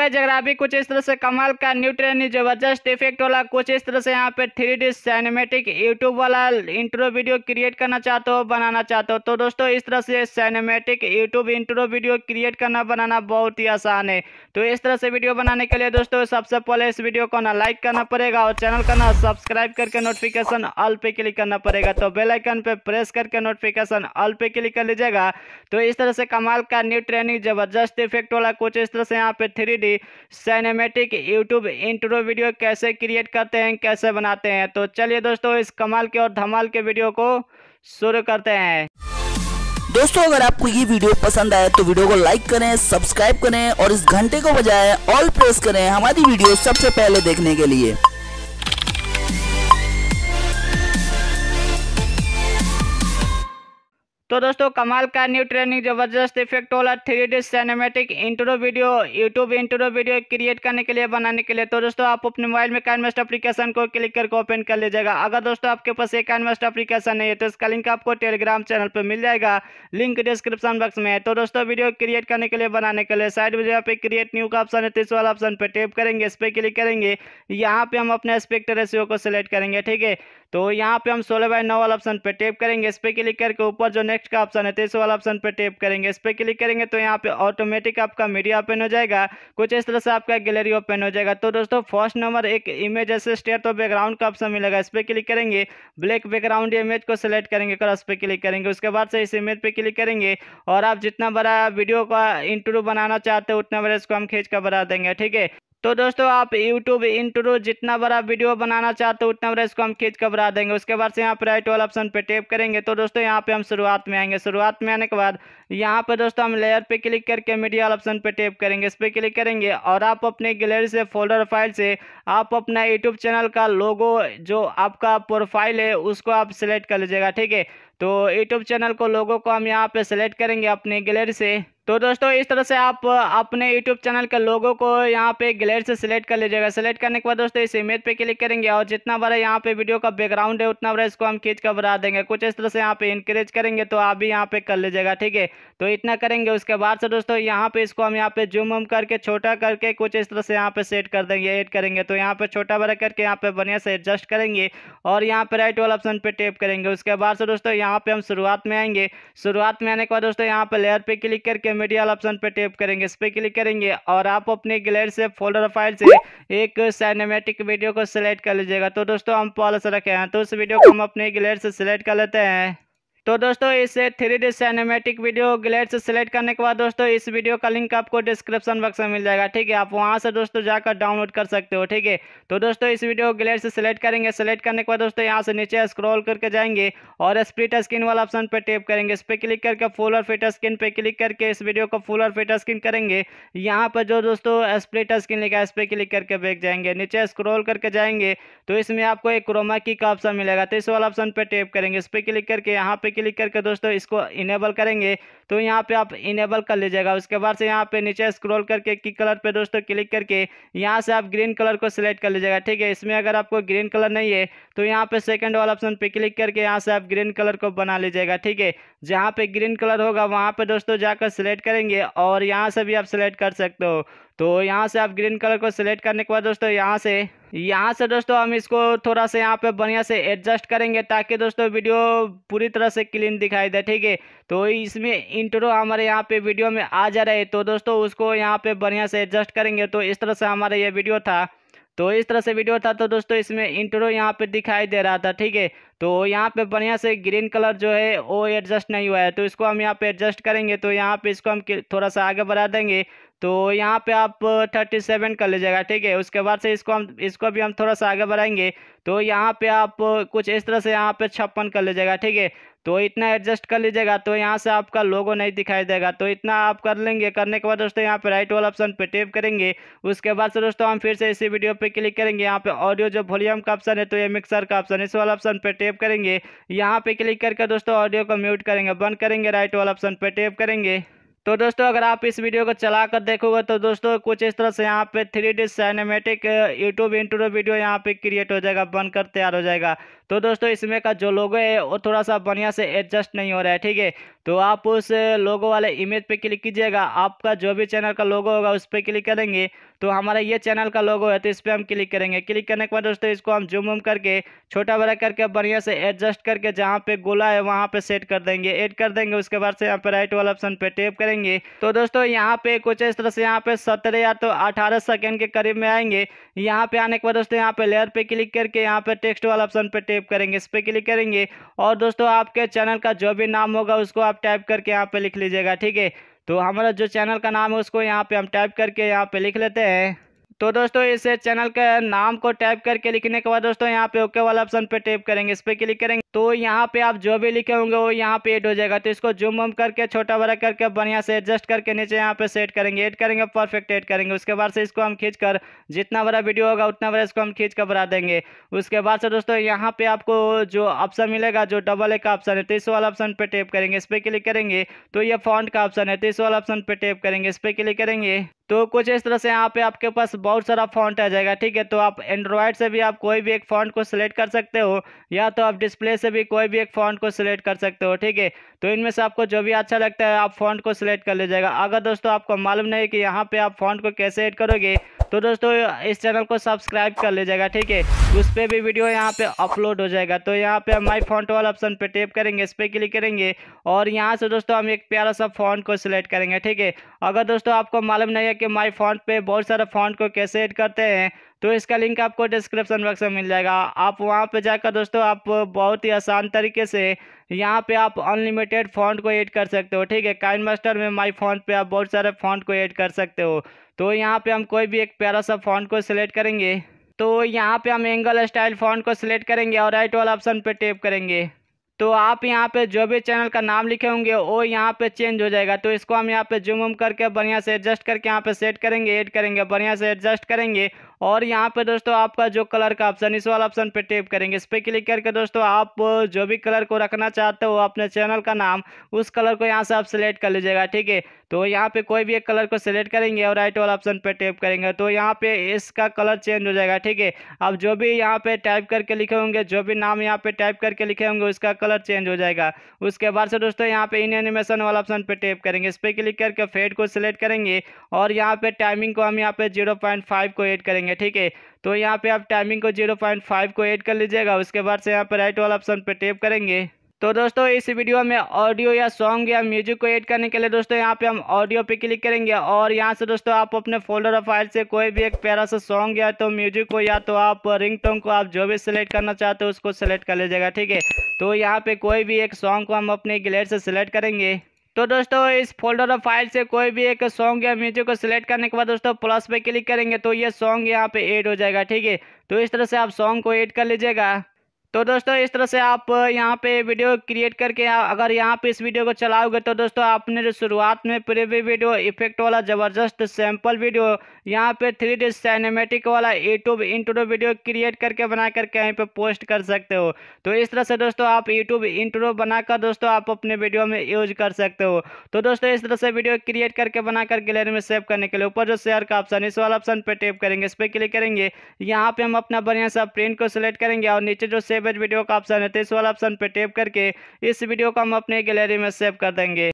होगा अभी कुछ इस तरह से कमाल का न्यू ट्रेंड जबरदस्त इफेक्ट वाला कुछ इस तरह से यहाँ पे थ्री डी सैनिमेटिक यूट्यूब वाला इंट्रो वीडियो क्रिएट करना चाहते हो बनाना चाहते हो तो दोस्तों इस तरह से cinematic YouTube intro video create करना बनाना बहुत ही आसान है तो इस तरह से वीडियो बनाने के लिए दोस्तों सबसे पहले इस वीडियो को ना लाइक करना पड़ेगा और चैनल का ना सब्सक्राइब करके नोटिफिकेशन ऑल पे क्लिक करना पड़ेगा तो बेलाइकन पे प्रेस करके नोटिफिकेशन ऑल पे क्लिक कर लीजिएगा तो इस तरह से कमाल का न्यू ट्रेनिंग जबरदस्त इफेक्ट वाला कुछ इस तरह से यहाँ पे three 3D cinematic YouTube intro video कैसे क्रिएट करते हैं कैसे बनाते हैं तो चलिए दोस्तों इस कमाल के और धमाल के वीडियो को शुरू करते हैं दोस्तों अगर आपको ये वीडियो पसंद आए तो वीडियो को लाइक करें सब्सक्राइब करें और इस घंटे को बजाय ऑल प्रेस करें हमारी वीडियो सबसे पहले देखने के लिए तो दोस्तों कमाल का न्यू ट्रेनिंग ज़बरदस्त इफेक्ट वाला three D cinematic intro video YouTube intro video create करने के लिए बनाने के लिए तो दोस्तों आप अपने मोबाइल में कैनवेस्ट एप्लीकेशन को क्लिक करके ओपन कर लीजिएगा अगर दोस्तों आपके पास एक कैनमेस्ट एप्लीकेशन नहीं है तो इसका लिंक आपको टेलीग्राम चैनल पर मिल जाएगा लिंक डिस्क्रिप्शन बॉक्स में है तो दोस्तों वीडियो क्रिएट करने के लिए बनाने के लिए साइड में जो पे क्रिएट न्यू का ऑप्शन है तो इस वाला ऑप्शन पर टेप करेंगे इस पर क्लिक करेंगे यहाँ पे हम अपने एस्पेक्ट रेशियो को सिलेक्ट करेंगे ठीक है तो यहाँ पे हम सोलह बाय नौ वाला ऑप्शन पर टेप करेंगे इस पर क्लिक करके ऊपर जो नेक्स्ट नेक्स्ट का ऑप्शन है तो इस वाला ऑप्शन पर टेप करेंगे इस पर क्लिक करेंगे तो यहाँ पे ऑटोमेटिक आपका मीडिया ओपन हो जाएगा कुछ इस तरह से आपका गैलरी ओपन हो जाएगा तो दोस्तों फर्स्ट नंबर एक इमेज ऐसे स्टेयर तो बैकग्राउंड का ऑप्शन मिलेगा इस पर क्लिक करेंगे ब्लैक बैकग्राउंड इमेज को सिलेक्ट करेंगे क्रॉस पर क्लिक करेंगे उसके बाद से इस इमेज पर क्लिक करेंगे और आप जितना बड़ा वीडियो का इंटरव्यू बनाना चाहते हो उतना बड़ा इसको हम खींच कर बना देंगे ठीक है तो दोस्तों आप यूट्यूब इंट्रो जितना बड़ा वीडियो बनाना चाहते हो उतना बड़ा इसको हम खींच कर बढ़ा देंगे उसके बाद से यहाँ पर राइट वाला ऑप्शन पे टेप करेंगे तो दोस्तों यहाँ पे हम शुरुआत में आएंगे शुरुआत में आने के बाद यहाँ पर दोस्तों हम लेयर पे क्लिक करके मीडिया ऑप्शन पे टेप करेंगे इस पर क्लिक करेंगे और आप अपने गैलरी से फोल्डर फाइल से आप अपना यूट्यूब चैनल का लोगो जो आपका प्रोफाइल है उसको आप सिलेक्ट कर लीजिएगा ठीक है तो यूट्यूब चैनल को लोगों को हम यहाँ पर सेलेक्ट करेंगे अपने गैलरी से तो दोस्तों इस तरह से आप अपने यूट्यूब चैनल के लोगों को यहाँ पे ग्लेयर से सिलेक्ट कर लीजिएगा सिलेक्ट करने के बाद दोस्तों इस इमेज पे क्लिक करेंगे और जितना बड़ा यहाँ पे वीडियो का बैकग्राउंड है उतना बड़ा इसको हम खींच कर बढ़ा देंगे कुछ इस तरह से यहाँ पे इंक्रेज करेंगे तो आप भी यहाँ पे कर लीजिएगा ठीक है तो इतना करेंगे उसके बाद से दोस्तों यहाँ पे इसको हम यहाँ पे जूम वूम करके छोटा करके कुछ इस तरह से यहाँ पे सेट कर देंगे एड करेंगे तो यहाँ पे छोटा बड़ा करके यहाँ पे बढ़िया से एडजस्ट करेंगे और यहाँ पे राइट वाला ऑप्शन पे टेप करेंगे उसके बाद से दोस्तों यहाँ पे हम शुरुआत में आएंगे शुरुआत में आने के बाद दोस्तों यहाँ पे लेयर पे क्लिक करके मीडियल ऑप्शन पर टैप करेंगे इस पर क्लिक करेंगे और आप अपने गैलरी से फोल्डर फाइल से एक सैनिमेटिक वीडियो को सिलेक्ट कर लीजिएगा तो दोस्तों हम पॉलिस रखे हैं तो उस वीडियो को हम अपने गैलरी से सिलेक्ट कर लेते हैं तो दोस्तों इस थ्री डी सिनेमेटिक वीडियो ग्लेट से करने के बाद दोस्तों इस वीडियो का लिंक आपको डिस्क्रिप्शन बॉक्स में मिल जाएगा ठीक है आप वहां से दोस्तों जाकर डाउनलोड कर सकते हो ठीक है तो दोस्तों इस वीडियो ग्लेट से सेलेक्ट करेंगे सिलेक्ट करने के बाद दोस्तों यहाँ से नीचे स्क्रॉल करके जाएंगे और स्प्लिट स्क्रीन वाला ऑप्शन पर टेप करेंगे इस पर क्लिक करके फुल और फिट स्क्रीन पर क्लिक करके इस वीडियो को फुल और फिट स्क्रीन करेंगे यहाँ पर जो दोस्तों स्प्लिट स्क्रीन लिखा है इस पर क्लिक करके बैग जाएंगे नीचे स्क्रॉल करके जाएंगे तो इसमें आपको एक क्रोमा की का ऑप्शन मिलेगा तो इस वाला ऑप्शन पर टेप करेंगे इस पर क्लिक करके यहाँ पर क्लिक करके दोस्तों इसको इनेबल करेंगे तो यहाँ पे आप इनेबल कर लीजिएगा उसके बाद से यहाँ पे नीचे स्क्रॉल करके किक कलर पे दोस्तों क्लिक करके यहाँ से आप ग्रीन कलर को सिलेक्ट कर लीजिएगा ठीक है इसमें अगर आपको ग्रीन कलर नहीं है तो यहाँ पे सेकंड वाला ऑप्शन पे क्लिक करके यहाँ से आप ग्रीन कलर को बना लीजिएगा ठीक है जहाँ पे ग्रीन कलर होगा वहाँ पे दोस्तों जाकर सिलेक्ट करेंगे और यहाँ से भी आप सिलेक्ट कर सकते हो तो यहाँ से आप ग्रीन कलर को सिलेक्ट करने के बाद दोस्तों यहाँ से यहाँ से दोस्तों हम इसको थोड़ा सा यहाँ पे बढ़िया से एडजस्ट करेंगे ताकि दोस्तों वीडियो पूरी तरह से क्लीन दिखाई दे ठीक है तो इसमें इंट्रो हमारे यहाँ पे वीडियो में आ जा रहे तो दोस्तों उसको यहाँ पे बढ़िया से एडजस्ट करेंगे तो इस तरह से हमारा ये वीडियो था तो इस तरह से वीडियो था तो दोस्तों इसमें इंट्रो यहाँ पे दिखाई दे रहा था ठीक है तो यहाँ पे बढ़िया से ग्रीन कलर जो है वो एडजस्ट नहीं हुआ है तो इसको हम यहाँ पे एडजस्ट करेंगे तो यहाँ पे इसको हम थोड़ा सा आगे बढ़ा देंगे तो यहाँ पे आप थर्टी सेवन कर लीजिएगा ठीक है उसके बाद से इसको हम इसको भी हम थोड़ा सा आगे बढ़ाएंगे तो यहाँ पे आप कुछ इस तरह से यहाँ पे छप्पन कर लीजिएगा ठीक है तो इतना एडजस्ट कर लीजिएगा तो यहाँ से आपका लोगो नहीं दिखाई देगा तो इतना आप कर लेंगे करने के बाद दोस्तों यहाँ पे राइट वाला ऑप्शन पे टेप करेंगे उसके बाद से दोस्तों हम फिर से इसी वीडियो पे क्लिक करेंगे यहाँ पे ऑडियो जो वॉल्यूम का ऑप्शन है तो ये मिक्सर का ऑप्शन इस वाला ऑप्शन पे टेप करेंगे यहाँ पे क्लिक करके दोस्तों ऑडियो को म्यूट करेंगे बंद करेंगे राइट वाला ऑप्शन पे टेप करेंगे तो दोस्तों अगर आप इस वीडियो को चला कर देखोगे तो दोस्तों कुछ इस तरह से यहाँ पे three D cinematic YouTube interview video यहाँ पे क्रिएट हो जाएगा बनकर तैयार हो जाएगा तो दोस्तों इसमें का जो लोगो है वो थोड़ा सा बढ़िया से एडजस्ट नहीं हो रहा है ठीक है तो आप उस लोगो वाले इमेज पे क्लिक कीजिएगा आपका जो भी चैनल का लोगो होगा उस पर क्लिक करेंगे तो हमारा ये चैनल का लोगो है तो इस पर हम क्लिक करेंगे क्लिक करने के बाद दोस्तों इसको हम जूम वूम करके छोटा बड़ा करके बढ़िया से एडजस्ट करके जहाँ पे गोला है वहाँ पे सेट कर देंगे एड कर देंगे उसके बाद से यहाँ पे राइट वाला ऑप्शन पे टेप करेंगे तो दोस्तों यहाँ पे कुछ इस तरह से यहाँ पे सत्रह या तो अठारह सेकेंड के करीब में आएंगे यहाँ पे आने के बाद दोस्तों यहाँ पे लेयर पे क्लिक करके यहाँ पे टेक्स्ट वाला ऑप्शन पे टेप करेंगे इस पर क्लिक करेंगे और दोस्तों आपके चैनल का जो भी नाम होगा उसको आप टाइप करके यहाँ पर लिख लीजिएगा ठीक है तो हमारा जो चैनल का नाम है उसको यहाँ पर हम टाइप करके यहाँ पर लिख लेते हैं तो दोस्तों इस चैनल के नाम को टाइप करके लिखने के बाद दोस्तों यहाँ पे ओके वाला ऑप्शन पे टाइप करेंगे इस पर क्लिक करेंगे तो यहाँ पे आप जो भी लिखे होंगे वो यहाँ पे एड हो जाएगा तो इसको जूम वूम करके छोटा बड़ा करके बढ़िया से एडजस्ट करके नीचे यहाँ पे सेट करेंगे एड करेंगे परफेक्ट एड करेंगे उसके बाद से इसको हम खींच कर जितना बड़ा वीडियो होगा उतना बड़ा इसको हम खींच कर बढ़ा देंगे उसके बाद से दोस्तों यहाँ पे आपको जो ऑप्शन मिलेगा जो डबल ए का ऑप्शन है तो इस वाला ऑप्शन पे टेप करेंगे इस पर क्लिक करेंगे तो ये फॉन्ट का ऑप्शन है तो इस वाला ऑप्शन पे टेप करेंगे इस पर क्लिक करेंगे तो कुछ इस तरह से यहाँ पे आपके पास बहुत सारा फॉन्ट आ जाएगा ठीक है तो आप एंड्रॉयड से भी आप कोई भी एक फॉन्ट को सिलेक्ट कर सकते हो या तो आप डिस्प्ले से भी कोई भी एक फॉन्ट को सिलेक्ट कर सकते हो ठीक है तो इनमें से आपको जो भी अच्छा लगता है आप फॉन्ट को सिलेक्ट कर लीजिएगा अगर दोस्तों आपको मालूम नहीं कि यहाँ पर आप फॉन्ट को कैसे एड करोगे तो दोस्तों इस चैनल को सब्सक्राइब कर लीजिएगा ठीक है उस पर भी वीडियो यहाँ पे अपलोड हो जाएगा तो यहाँ पे हम माई फॉन्ट वाला ऑप्शन पे टेप करेंगे इस पर क्लिक करेंगे और यहाँ से दोस्तों हम एक प्यारा सा फॉन्ट को सिलेक्ट करेंगे ठीक है अगर दोस्तों आपको मालूम नहीं है कि माई फॉन्ट पे बहुत सारे फॉन्ट को कैसे एड करते हैं तो इसका लिंक आपको डिस्क्रिप्शन बॉक्स में मिल जाएगा आप वहाँ पर जाकर दोस्तों आप बहुत ही आसान तरीके से यहाँ पे आप अनलिमिटेड फॉन्ट को ऐड कर सकते हो ठीक है काइन मास्टर में माई फॉन्ट पे आप बहुत सारे फॉन्ट को ऐड कर सकते हो तो यहाँ पे हम कोई भी एक प्यारा सा फॉन्ट को सिलेक्ट करेंगे तो यहाँ पे हम एंगल स्टाइल फॉन्ट को सिलेक्ट करेंगे और राइट वाला ऑप्शन पे टेप करेंगे तो आप यहाँ पे जो भी चैनल का नाम लिखे होंगे वो यहाँ पे चेंज हो जाएगा तो इसको हम यहाँ पे जूम उम करके बढ़िया से एडजस्ट करके यहाँ पे सेट करेंगे ऐड करेंगे बढ़िया से एडजस्ट करेंगे और यहाँ पे दोस्तों आपका जो कलर का ऑप्शन इस वाला ऑप्शन पे टेप करेंगे इस पर क्लिक करके दोस्तों आप जो भी कलर को रखना चाहते हो अपने चैनल का नाम उस कलर को यहाँ से आप सिलेक्ट कर लीजिएगा ठीक है तो यहाँ पे कोई भी एक कलर को सिलेक्ट करेंगे और राइट वाला ऑप्शन पे टैप करेंगे तो यहाँ पे इसका कलर चेंज हो जाएगा ठीक है अब जो भी यहाँ पे टाइप करके लिखे होंगे जो भी नाम यहाँ पे टाइप करके लिखे होंगे उसका कलर चेंज हो जाएगा उसके बाद से दोस्तों यहाँ पे इन एनिमेशन वाला ऑप्शन पे टैप करेंगे इस पर क्लिक करके फेड को सिलेक्ट करेंगे और यहाँ पे टाइमिंग को हम यहाँ पे जीरो पॉइंट फाइव को एड करेंगे ठीक है तो यहाँ पे आप टाइमिंग को जीरो पॉइंट फाइव को एड कर लीजिएगा उसके बाद से यहाँ पे राइट वाला ऑप्शन पे टेप करेंगे तो दोस्तों इस वीडियो में ऑडियो या सॉन्ग या म्यूजिक को ऐड करने के लिए दोस्तों यहाँ पे हम ऑडियो पे क्लिक करेंगे और यहाँ से दोस्तों आप अपने फोल्डर और फाइल से कोई भी एक प्यारा सा सॉन्ग या तो म्यूजिक को या तो आप रिंग को आप जो भी सिलेक्ट करना चाहते हो उसको सिलेक्ट कर लीजिएगा ठीक है तो यहाँ पर कोई भी एक सॉन्ग को हम अपने गिलेट से सिलेक्ट करेंगे तो दोस्तों इस फोल्डर और फाइल से कोई भी एक सॉन्ग या म्यूजिक को सिलेक्ट करने के बाद दोस्तों प्लस पे क्लिक करेंगे तो ये सॉन्ग यहाँ पे ऐड हो जाएगा ठीक है तो इस तरह से आप सॉन्ग को ऐड कर लीजिएगा तो दोस्तों इस तरह से आप यहाँ पे वीडियो क्रिएट करके अगर यहाँ पे इस वीडियो को चलाओगे तो दोस्तों आपने जो शुरुआत में प्रीव्यू वीडियो इफेक्ट वाला ज़बरदस्त सैम्पल वीडियो यहाँ पे थ्री डी सैनिमेटिक वाला यूट्यूब इंट्रो वीडियो क्रिएट करके बना करके यहीं पे पोस्ट कर सकते हो तो इस तरह से दोस्तों आप यूट्यूब इंट्रो बनाकर दोस्तों आप अपने वीडियो में यूज कर सकते हो तो दोस्तों इस तरह से वीडियो क्रिएट करके बनाकर गैलरी में सेव करने के लिए ऊपर जो शेयर का ऑप्शन इस वाला ऑप्शन पर टेप करेंगे इस पर क्लिक करेंगे यहाँ पे हम अपना बढ़िया सा प्रिंट को सिलेक्ट करेंगे और नीचे जो सेव बेज वीडियो का ऑप्शन है तो इस वाला ऑप्शन पर टेप करके इस वीडियो को हम अपने गैलरी में सेव कर देंगे